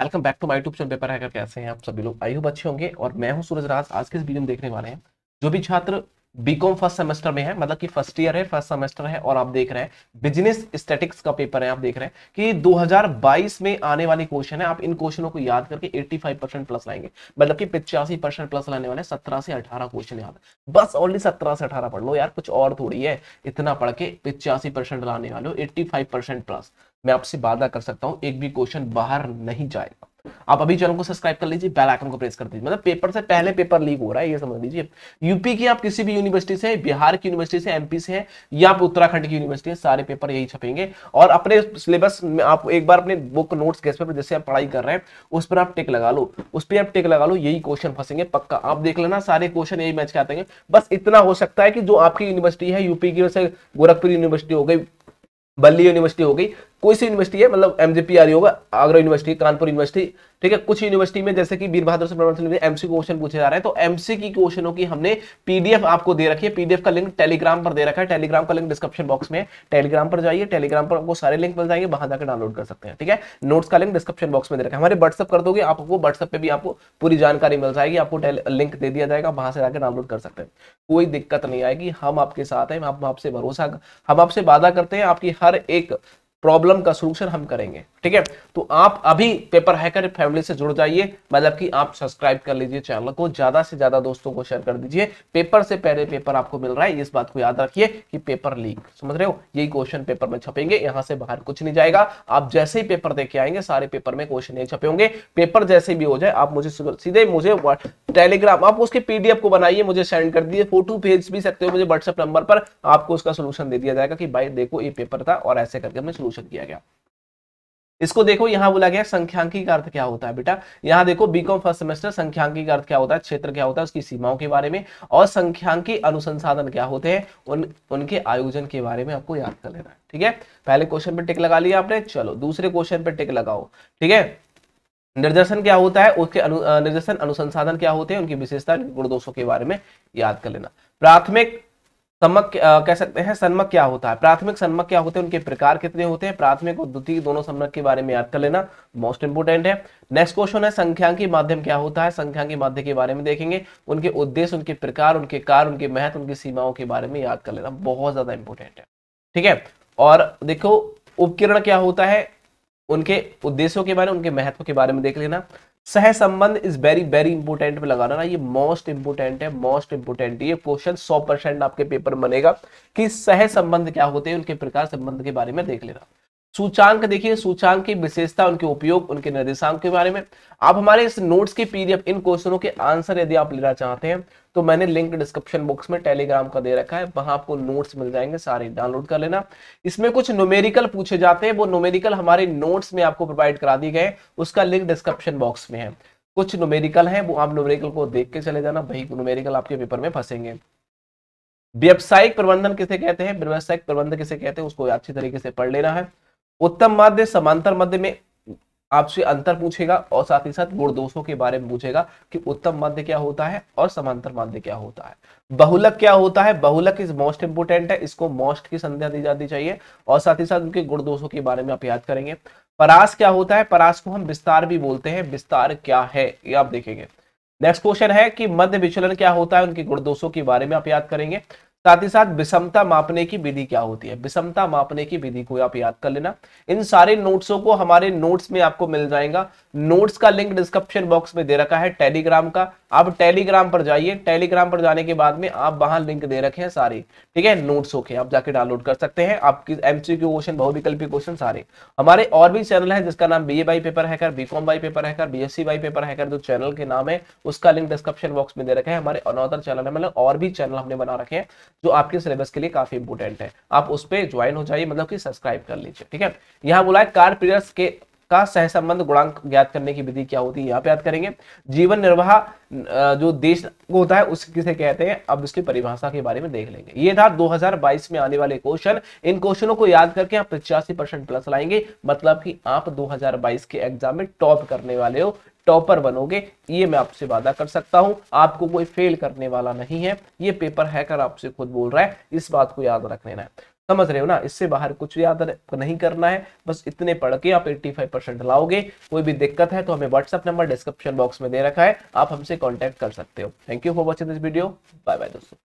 welcome back to my YouTube channel paper hacker कैसे हैं आप सभी लोग आई होप अच्छे होंगे और मैं हूं सूरज राज आज के इस वीडियो में देखने वाले हैं जो भी छात्र बीकॉम फर्स्ट सेमेस्टर में है मतलब कि फर्स्ट ईयर है फर्स्ट सेमेस्टर है और आप देख रहे हैं बिजनेस स्टेटिक्स का पेपर है आप देख रहे हैं कि 2022 में आने वाले क्वेश्चन है आप इन क्वेश्चनों को याद करके 85 परसेंट प्लस लाएंगे मतलब कि पिचासी परसेंट प्लस लाने वाले 17 से 18 क्वेश्चन याद बस ओनली 17 से 18 पढ़ लो यार कुछ और थोड़ी है इतना पढ़ के पिचासी लाने वाले हो एट्टी प्लस मैं आपसे वादा कर सकता हूँ एक भी क्वेश्चन बाहर नहीं जाएगा आप अभी चैनल को सब्सक्राइब कर लीजिए बेल आइकन को प्रेस कर दीजिए मतलब पेपर से पहले पेपर लीक हो रहा है ये समझ लीजिए यूपी की आप किसी भी यूनिवर्सिटी से बिहार की यूनिवर्सिटी से एमपी से है या आप उत्तराखंड की यूनिवर्सिटी है सारे पेपर यही छपेंगे और अपने सिलेबस में आप एक बार अपने बुक नोट्स गेस पेपर जैसे आप पढ़ाई कर रहे हैं उस पर आप टेक लगा लो उस पर आप टेक लगा लो यही क्वेश्चन फंसेंगे पक्का आप देख लेना सारे क्वेश्चन यही मैच के आते हैं बस इतना हो सकता है कि जो आपकी यूनिवर्सिटी है यूपी की गोरखपुर यूनिवर्सिटी हो गई बल्ली यूनिवर्सिटी हो गई कोई सी यूनिवर्सिटी है मतलब आ रही होगा आगरा यूनिवर्सिटी कानपुर यूनिवर्सिटी ठीक है कुछ यूनिवर्सिटी में जैसे कि वीरभद्र से प्रमाण एमसी क्वेश्चन पूछे जा रहे हैं तो एमसी की क्वेश्चनों की हमने पीडीएफ आपको दे रखी है पीडीएफ का लिंक टेलीग्राम पर दे रखा है टेलीग्राम का लिंक डिस्क्रिप्शन बॉक्स में टेलीग्राम पर जाइए टेलीग्राम पर आपको सारे लिंक मिल जाएंगे वहां जाकर डाउनलोड कर सकते हैं ठीक है नोट्स का लिंक डिस्क्रिप्शन बॉक्स में दे रखा है हमारे व्हाट्सअप कर दोगे आपको व्हाट्सएप पर भी आपको पूरी जानकारी मिल जाएगी आपको लिंक दे दिया जाएगा वहां से जाकर डाउनलोड कर सकते हैं कोई दिक्कत नहीं आएगी हम आपके साथ हैं हम आपसे भरोसा हम आपसे वादा करते हैं आपकी हर एक प्रॉब्लम का सोल्यूशन हम करेंगे ठीक है तो आप अभी पेपर हैकर फैमिली से जुड़ जाइए मतलब कि आप सब्सक्राइब कर लीजिए चैनल को ज्यादा से ज्यादा दोस्तों को शेयर कर दीजिए पेपर से पहले पेपर आपको मिल रहा है इस बात को याद रखिए कि पेपर लीक समझ रहे हो यही क्वेश्चन पेपर में छपेंगे यहां से बाहर कुछ नहीं जाएगा आप जैसे ही पेपर देके आएंगे सारे पेपर में क्वेश्चन यही छपे होंगे पेपर जैसे भी हो जाए आप मुझे सीधे मुझे टेलीग्राम आप उसके पीडीएफ को बनाइए मुझे सेंड कर दीजिए फोटो भेज भी सकते हो मुझे व्हाट्सएप नंबर पर आपको उसका सोल्यूशन दे दिया जाएगा कि भाई देखो ये पेपर था और ऐसे करके हमें सोल्यूशन किया गया इसको देखो यहां बोला गया संख्यांकी का अर्थ क्या होता है बेटा यहां देखो बीकॉम फर्स्ट सेमेस्टर संख्यांकी का अर्थ क्या होता है क्षेत्र क्या होता है उसकी सीमाओं के बारे में और संख्यांकी अनुसंसाधन क्या होते हैं उन उनके आयोजन के बारे में आपको याद कर लेना है ठीक है पहले क्वेश्चन पे टिक लगा लिया आपने चलो दूसरे क्वेश्चन पे टिक लगाओ ठीक है निर्देशन क्या होता है उसके अनु, निर्देशन अनुसंसाधन क्या होते हैं उनकी विशेषता गुण दोषों के बारे में याद कर लेना प्राथमिक सम्मक कह सकते हैं सन्मक क्या होता है प्राथमिक सन्मक क्या होते हैं उनके प्रकार कितने होते हैं प्राथमिक और द्वितीय दोनों सम्मक के बारे में याद कर लेना मोस्ट इंपोर्टेंट है नेक्स्ट क्वेश्चन है संख्यांकी माध्यम क्या होता है संख्यांकी माध्यम के बारे में देखेंगे उनके उद्देश्य उनके प्रकार उनके कार उनके महत्व उनकी सीमाओं के बारे में याद कर लेना बहुत ज्यादा इंपोर्टेंट है ठीक है और देखो उपकिरण क्या होता है उनके उद्देश्यों के बारे में उनके महत्व के बारे में देख लेना सहसंबंध इज वेरी वेरी इंपोर्टेंट पे लगाना ना ये मोस्ट इंपोर्टेंट है मोस्ट इंपोर्टेंट ये क्वेश्चन 100 परसेंट आपके पेपर बनेगा कि सहसंबंध क्या होते हैं उनके प्रकार संबंध के बारे में देख लेना सूचांक देखिए सूचांक की विशेषता उनके उपयोग उनके निर्देशांक के बारे में आप हमारे इस नोट्स के पीडीएफ इन क्वेश्चनों के आंसर यदि आप लेना चाहते हैं तो मैंने लिंक डिस्क्रिप्शन बॉक्स में टेलीग्राम का दे रखा है वहां आपको नोट्स मिल जाएंगे सारे डाउनलोड कर लेना इसमें कुछ नोमेरिकल पूछे जाते हैं वो नोमेरिकल हमारे नोट्स में आपको प्रोवाइड करा दिए गए उसका लिंक डिस्क्रिप्शन बॉक्स में है कुछ नोमेरिकल है वो आप नोमेरिकल को देख के चले जाना वही नोमेरिकल आपके पेपर में फंसेंगे व्यावसायिक प्रबंधन किसे कहते हैं व्यावसायिक प्रबंधन किसे कहते हैं उसको अच्छी तरीके से पढ़ लेना है उत्तम माध्य समांतर मध्य में आपसे अंतर पूछेगा और साथ ही साथ गुण दोषों के बारे में पूछेगा कि उत्तम माध्य क्या होता है और समांतर माध्य क्या होता है बहुलक क्या होता है बहुलक इज मोस्ट इंपोर्टेंट है इसको मोस्ट की संध्या दी जानी चाहिए और साथ ही साथ उनके गुण दोषों के बारे में आप याद करेंगे परास क्या होता है परास को हम विस्तार भी बोलते हैं विस्तार क्या है ये आप देखेंगे नेक्स्ट क्वेश्चन है कि मध्य विचलन क्या होता है उनके गुण दोषों के बारे में आप याद करेंगे साथ ही साथ विषमता मापने की विधि क्या होती है विषमता मापने की विधि को आप याद कर लेना इन सारे नोट्सों को हमारे नोट्स में आपको मिल जाएगा नोट्स का लिंक डिस्क्रिप्शन बॉक्स में दे रखा है टेलीग्राम का आप टेलीग्राम पर जाइए टेलीग्राम पर जाने के बाद में आप वहां लिंक दे रखे हैं सारे ठीक है नोट्सों के आप जाके डाउनलोड कर सकते हैं आपकी एमसीक्यू क्वेश्चन बहुविकल्पी क्वेश्चन सारे हमारे और भी चैनल है जिसका नाम B A by paper hacker B com by paper hacker B S C by paper hacker जो चैनल के नाम है उसका लिंक डिस्क्रिप्शन बॉक्स में दे रखे हैं हमारे अनौदर चैनल है मतलब और भी चैनल हमने बना रखे हैं जो आपके सिलेबस के लिए काफी इंपोर्टेंट है आप उस पर ज्वाइन हो जाइए मतलब कि सब्सक्राइब कर लीजिए ठीक है यहाँ बोला है कार पीरियड्स के का सहसंबंध गुणांक ज्ञात करने की विधि क्या होती है यहाँ पे याद करेंगे जीवन निर्वाह जो देश होता है उस किसे कहते हैं अब इसकी परिभाषा के बारे में देख लेंगे ये था 2022 में आने वाले क्वेश्चन इन क्वेश्चनों को याद करके आप पचासी परसेंट प्लस लाएंगे मतलब कि आप 2022 के एग्जाम में टॉप करने वाले हो टॉपर बनोगे ये मैं आपसे वादा कर सकता हूँ आपको कोई फेल करने वाला नहीं है ये पेपर हैकर आपसे खुद बोल रहा है इस बात को याद रख लेना है समझ रहे हो ना इससे बाहर कुछ याद नहीं करना है बस इतने पढ़ के आप 85 परसेंट लाओगे कोई भी दिक्कत है तो हमें व्हाट्सअप नंबर डिस्क्रिप्शन बॉक्स में दे रखा है आप हमसे कॉन्टैक्ट कर सकते हो thank you for watching this video bye bye दोस्तों